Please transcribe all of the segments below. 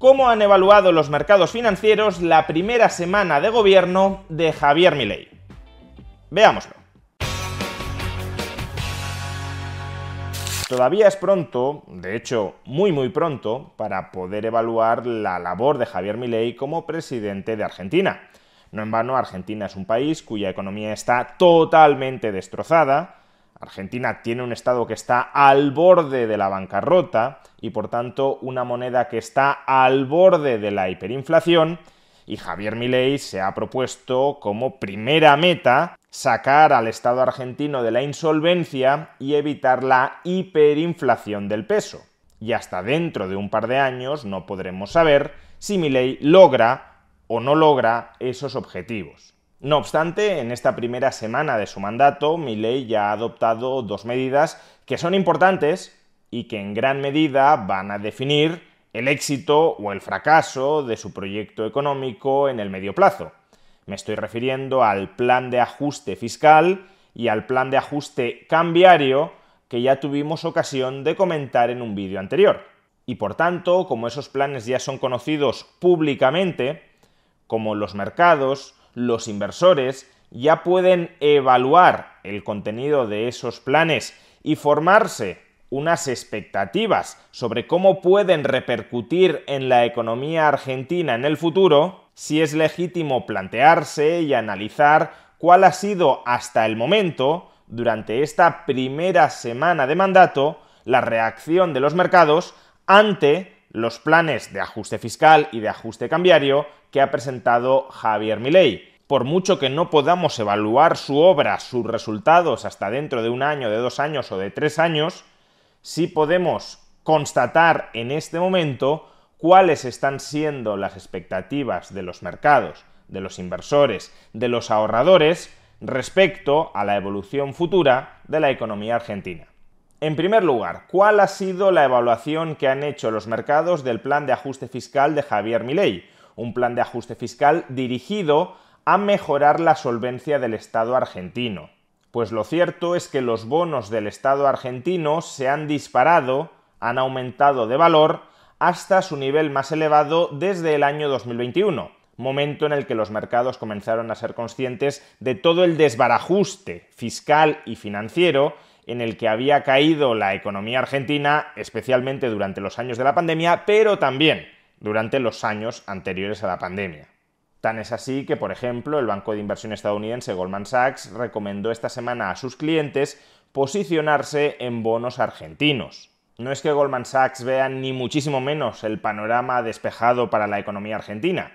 cómo han evaluado los mercados financieros la primera semana de gobierno de Javier Milei. Veámoslo. Todavía es pronto, de hecho muy muy pronto, para poder evaluar la labor de Javier Milei como presidente de Argentina. No en vano, Argentina es un país cuya economía está totalmente destrozada, Argentina tiene un Estado que está al borde de la bancarrota y por tanto una moneda que está al borde de la hiperinflación y Javier Milei se ha propuesto como primera meta sacar al Estado argentino de la insolvencia y evitar la hiperinflación del peso. Y hasta dentro de un par de años no podremos saber si Milei logra o no logra esos objetivos. No obstante, en esta primera semana de su mandato, Milley ya ha adoptado dos medidas que son importantes y que en gran medida van a definir el éxito o el fracaso de su proyecto económico en el medio plazo. Me estoy refiriendo al plan de ajuste fiscal y al plan de ajuste cambiario que ya tuvimos ocasión de comentar en un vídeo anterior. Y por tanto, como esos planes ya son conocidos públicamente, como los mercados, los inversores ya pueden evaluar el contenido de esos planes y formarse unas expectativas sobre cómo pueden repercutir en la economía argentina en el futuro, si es legítimo plantearse y analizar cuál ha sido hasta el momento, durante esta primera semana de mandato, la reacción de los mercados ante los planes de ajuste fiscal y de ajuste cambiario que ha presentado Javier Milei. Por mucho que no podamos evaluar su obra, sus resultados hasta dentro de un año, de dos años o de tres años, sí podemos constatar en este momento cuáles están siendo las expectativas de los mercados, de los inversores, de los ahorradores respecto a la evolución futura de la economía argentina. En primer lugar, ¿cuál ha sido la evaluación que han hecho los mercados del plan de ajuste fiscal de Javier Milei? Un plan de ajuste fiscal dirigido a mejorar la solvencia del Estado argentino. Pues lo cierto es que los bonos del Estado argentino se han disparado, han aumentado de valor hasta su nivel más elevado desde el año 2021, momento en el que los mercados comenzaron a ser conscientes de todo el desbarajuste fiscal y financiero en el que había caído la economía argentina, especialmente durante los años de la pandemia, pero también durante los años anteriores a la pandemia. Tan es así que, por ejemplo, el banco de inversión estadounidense Goldman Sachs recomendó esta semana a sus clientes posicionarse en bonos argentinos. No es que Goldman Sachs vea ni muchísimo menos el panorama despejado para la economía argentina.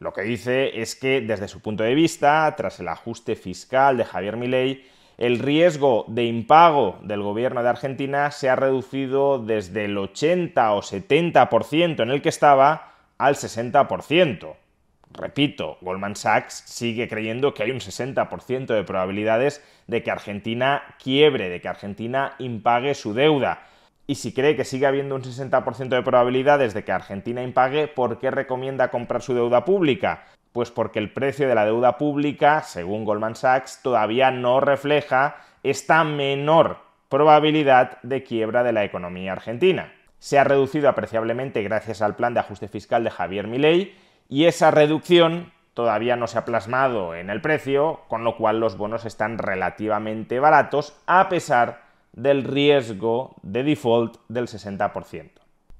Lo que dice es que, desde su punto de vista, tras el ajuste fiscal de Javier Milei, el riesgo de impago del gobierno de Argentina se ha reducido desde el 80 o 70% en el que estaba al 60%. Repito, Goldman Sachs sigue creyendo que hay un 60% de probabilidades de que Argentina quiebre, de que Argentina impague su deuda. Y si cree que sigue habiendo un 60% de probabilidades de que Argentina impague, ¿por qué recomienda comprar su deuda pública? Pues porque el precio de la deuda pública, según Goldman Sachs, todavía no refleja esta menor probabilidad de quiebra de la economía argentina. Se ha reducido apreciablemente gracias al plan de ajuste fiscal de Javier Milei y esa reducción todavía no se ha plasmado en el precio, con lo cual los bonos están relativamente baratos a pesar del riesgo de default del 60%.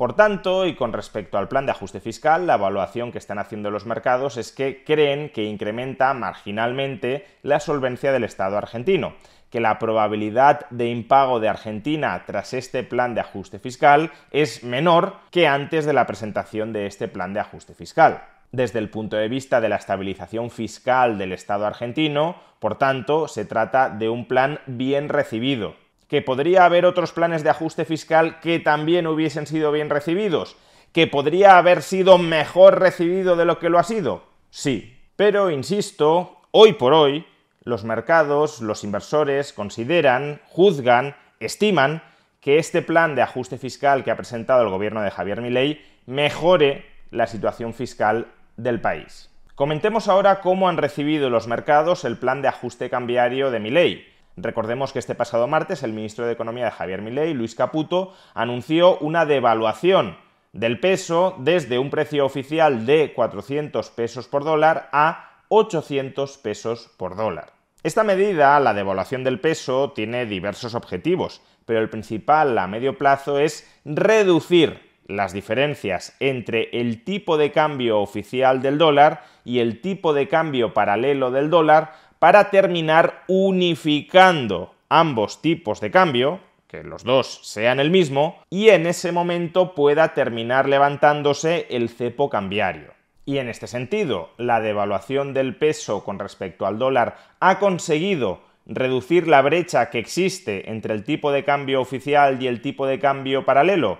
Por tanto, y con respecto al plan de ajuste fiscal, la evaluación que están haciendo los mercados es que creen que incrementa marginalmente la solvencia del Estado argentino, que la probabilidad de impago de Argentina tras este plan de ajuste fiscal es menor que antes de la presentación de este plan de ajuste fiscal. Desde el punto de vista de la estabilización fiscal del Estado argentino, por tanto, se trata de un plan bien recibido, que podría haber otros planes de ajuste fiscal que también hubiesen sido bien recibidos, que podría haber sido mejor recibido de lo que lo ha sido. Sí, pero insisto, hoy por hoy, los mercados, los inversores consideran, juzgan, estiman que este plan de ajuste fiscal que ha presentado el gobierno de Javier Milei mejore la situación fiscal del país. Comentemos ahora cómo han recibido los mercados el plan de ajuste cambiario de Milei. Recordemos que este pasado martes el ministro de Economía de Javier Milei, Luis Caputo, anunció una devaluación del peso desde un precio oficial de 400 pesos por dólar a 800 pesos por dólar. Esta medida, la devaluación del peso, tiene diversos objetivos, pero el principal a medio plazo es reducir las diferencias entre el tipo de cambio oficial del dólar y el tipo de cambio paralelo del dólar para terminar unificando ambos tipos de cambio, que los dos sean el mismo, y en ese momento pueda terminar levantándose el cepo cambiario. Y en este sentido, la devaluación del peso con respecto al dólar ha conseguido reducir la brecha que existe entre el tipo de cambio oficial y el tipo de cambio paralelo?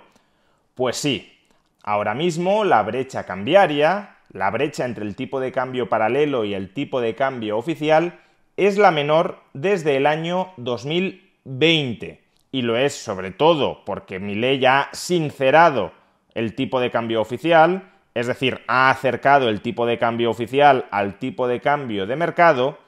Pues sí, ahora mismo la brecha cambiaria la brecha entre el tipo de cambio paralelo y el tipo de cambio oficial es la menor desde el año 2020. Y lo es sobre todo porque ley ha sincerado el tipo de cambio oficial, es decir, ha acercado el tipo de cambio oficial al tipo de cambio de mercado,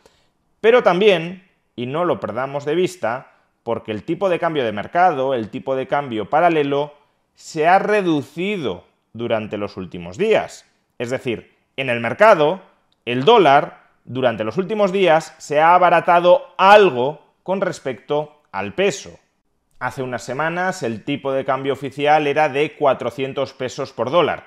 pero también, y no lo perdamos de vista, porque el tipo de cambio de mercado, el tipo de cambio paralelo, se ha reducido durante los últimos días. Es decir, en el mercado, el dólar durante los últimos días se ha abaratado algo con respecto al peso. Hace unas semanas el tipo de cambio oficial era de 400 pesos por dólar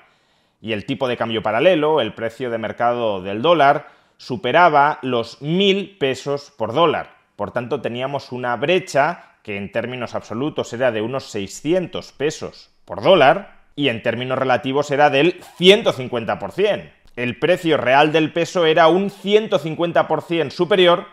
y el tipo de cambio paralelo, el precio de mercado del dólar, superaba los 1.000 pesos por dólar. Por tanto, teníamos una brecha que en términos absolutos era de unos 600 pesos por dólar y en términos relativos era del 150%. El precio real del peso era un 150% superior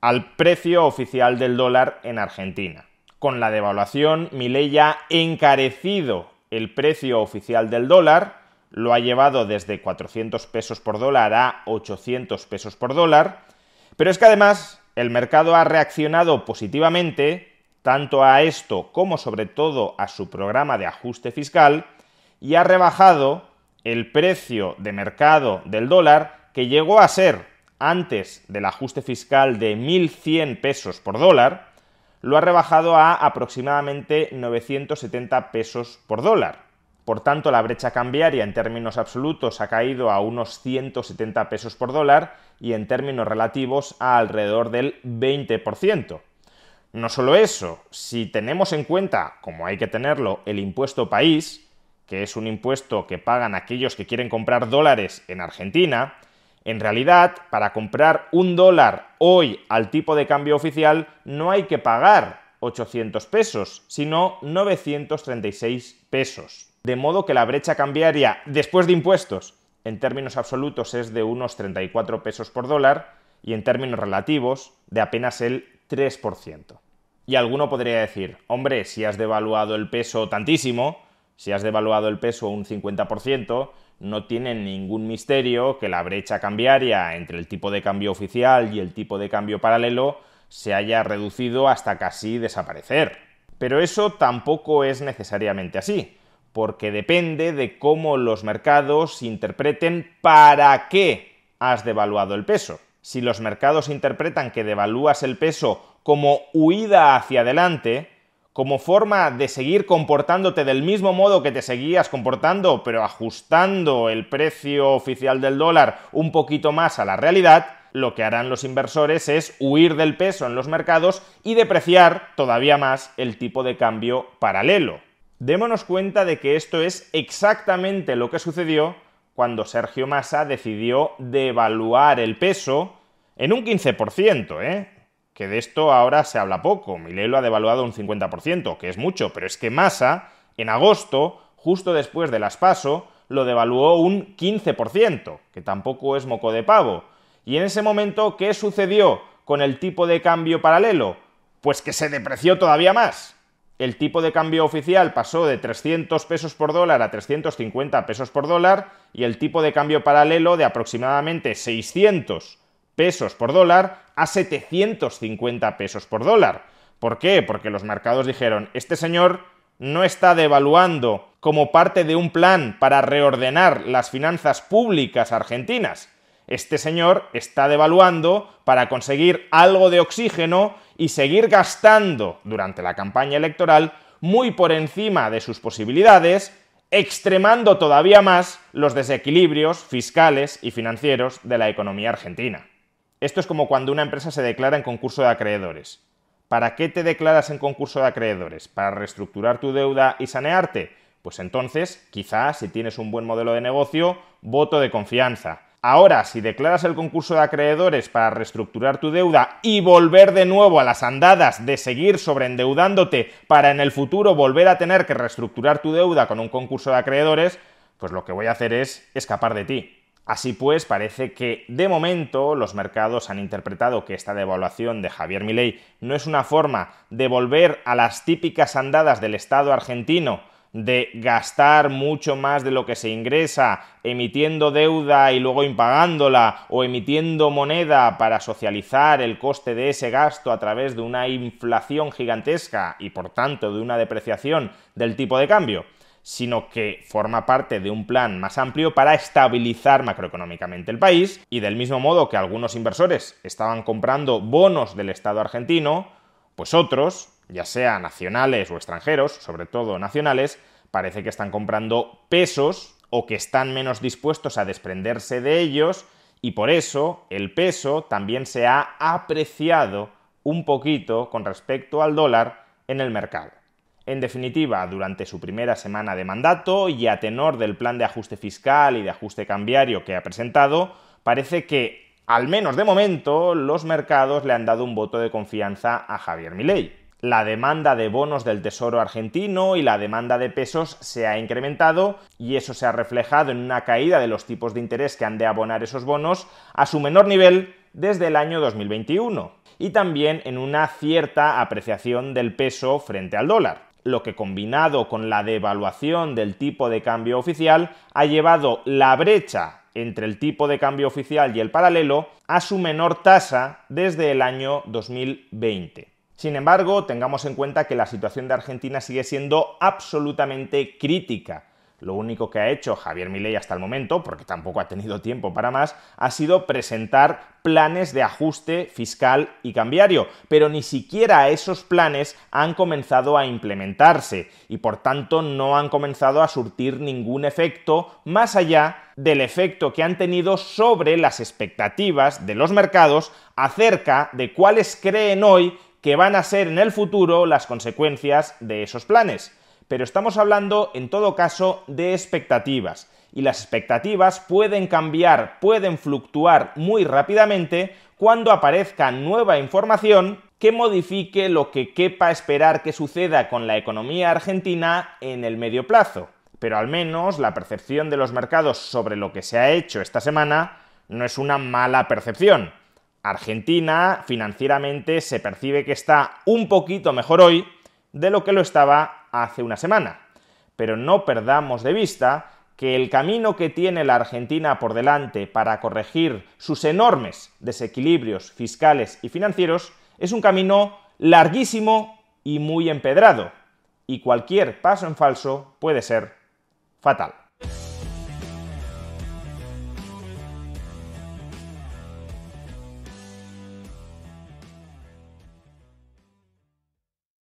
al precio oficial del dólar en Argentina. Con la devaluación, Milei ha encarecido el precio oficial del dólar, lo ha llevado desde 400 pesos por dólar a 800 pesos por dólar, pero es que además el mercado ha reaccionado positivamente tanto a esto como sobre todo a su programa de ajuste fiscal, y ha rebajado el precio de mercado del dólar que llegó a ser antes del ajuste fiscal de 1.100 pesos por dólar, lo ha rebajado a aproximadamente 970 pesos por dólar. Por tanto, la brecha cambiaria en términos absolutos ha caído a unos 170 pesos por dólar y en términos relativos a alrededor del 20%. No solo eso, si tenemos en cuenta, como hay que tenerlo, el impuesto país, que es un impuesto que pagan aquellos que quieren comprar dólares en Argentina, en realidad, para comprar un dólar hoy al tipo de cambio oficial no hay que pagar 800 pesos, sino 936 pesos. De modo que la brecha cambiaria después de impuestos en términos absolutos es de unos 34 pesos por dólar y en términos relativos de apenas el 3%. Y alguno podría decir, hombre, si has devaluado el peso tantísimo, si has devaluado el peso un 50%, no tiene ningún misterio que la brecha cambiaria entre el tipo de cambio oficial y el tipo de cambio paralelo se haya reducido hasta casi desaparecer. Pero eso tampoco es necesariamente así, porque depende de cómo los mercados interpreten para qué has devaluado el peso. Si los mercados interpretan que devalúas el peso como huida hacia adelante, como forma de seguir comportándote del mismo modo que te seguías comportando, pero ajustando el precio oficial del dólar un poquito más a la realidad, lo que harán los inversores es huir del peso en los mercados y depreciar todavía más el tipo de cambio paralelo. Démonos cuenta de que esto es exactamente lo que sucedió cuando Sergio Massa decidió devaluar el peso en un 15%, ¿eh? que de esto ahora se habla poco. Milei lo ha devaluado un 50%, que es mucho, pero es que Masa, en agosto, justo después de las PASO, lo devaluó un 15%, que tampoco es moco de pavo. Y en ese momento, ¿qué sucedió con el tipo de cambio paralelo? Pues que se depreció todavía más. El tipo de cambio oficial pasó de 300 pesos por dólar a 350 pesos por dólar y el tipo de cambio paralelo de aproximadamente 600 pesos por dólar a 750 pesos por dólar. ¿Por qué? Porque los mercados dijeron, este señor no está devaluando como parte de un plan para reordenar las finanzas públicas argentinas. Este señor está devaluando para conseguir algo de oxígeno y seguir gastando durante la campaña electoral muy por encima de sus posibilidades, extremando todavía más los desequilibrios fiscales y financieros de la economía argentina. Esto es como cuando una empresa se declara en concurso de acreedores. ¿Para qué te declaras en concurso de acreedores? ¿Para reestructurar tu deuda y sanearte? Pues entonces, quizás, si tienes un buen modelo de negocio, voto de confianza. Ahora, si declaras el concurso de acreedores para reestructurar tu deuda y volver de nuevo a las andadas de seguir sobreendeudándote para en el futuro volver a tener que reestructurar tu deuda con un concurso de acreedores, pues lo que voy a hacer es escapar de ti. Así pues, parece que de momento los mercados han interpretado que esta devaluación de Javier Milei no es una forma de volver a las típicas andadas del Estado argentino de gastar mucho más de lo que se ingresa, emitiendo deuda y luego impagándola, o emitiendo moneda para socializar el coste de ese gasto a través de una inflación gigantesca y por tanto de una depreciación del tipo de cambio sino que forma parte de un plan más amplio para estabilizar macroeconómicamente el país y del mismo modo que algunos inversores estaban comprando bonos del Estado argentino, pues otros, ya sea nacionales o extranjeros, sobre todo nacionales, parece que están comprando pesos o que están menos dispuestos a desprenderse de ellos y por eso el peso también se ha apreciado un poquito con respecto al dólar en el mercado. En definitiva, durante su primera semana de mandato y a tenor del plan de ajuste fiscal y de ajuste cambiario que ha presentado, parece que, al menos de momento, los mercados le han dado un voto de confianza a Javier Milei. La demanda de bonos del Tesoro argentino y la demanda de pesos se ha incrementado y eso se ha reflejado en una caída de los tipos de interés que han de abonar esos bonos a su menor nivel desde el año 2021 y también en una cierta apreciación del peso frente al dólar lo que combinado con la devaluación del tipo de cambio oficial ha llevado la brecha entre el tipo de cambio oficial y el paralelo a su menor tasa desde el año 2020. Sin embargo, tengamos en cuenta que la situación de Argentina sigue siendo absolutamente crítica lo único que ha hecho Javier Milei hasta el momento, porque tampoco ha tenido tiempo para más, ha sido presentar planes de ajuste fiscal y cambiario, pero ni siquiera esos planes han comenzado a implementarse y por tanto no han comenzado a surtir ningún efecto más allá del efecto que han tenido sobre las expectativas de los mercados acerca de cuáles creen hoy que van a ser en el futuro las consecuencias de esos planes pero estamos hablando en todo caso de expectativas. Y las expectativas pueden cambiar, pueden fluctuar muy rápidamente cuando aparezca nueva información que modifique lo que quepa esperar que suceda con la economía argentina en el medio plazo. Pero al menos la percepción de los mercados sobre lo que se ha hecho esta semana no es una mala percepción. Argentina financieramente se percibe que está un poquito mejor hoy de lo que lo estaba hace una semana. Pero no perdamos de vista que el camino que tiene la Argentina por delante para corregir sus enormes desequilibrios fiscales y financieros es un camino larguísimo y muy empedrado, y cualquier paso en falso puede ser fatal.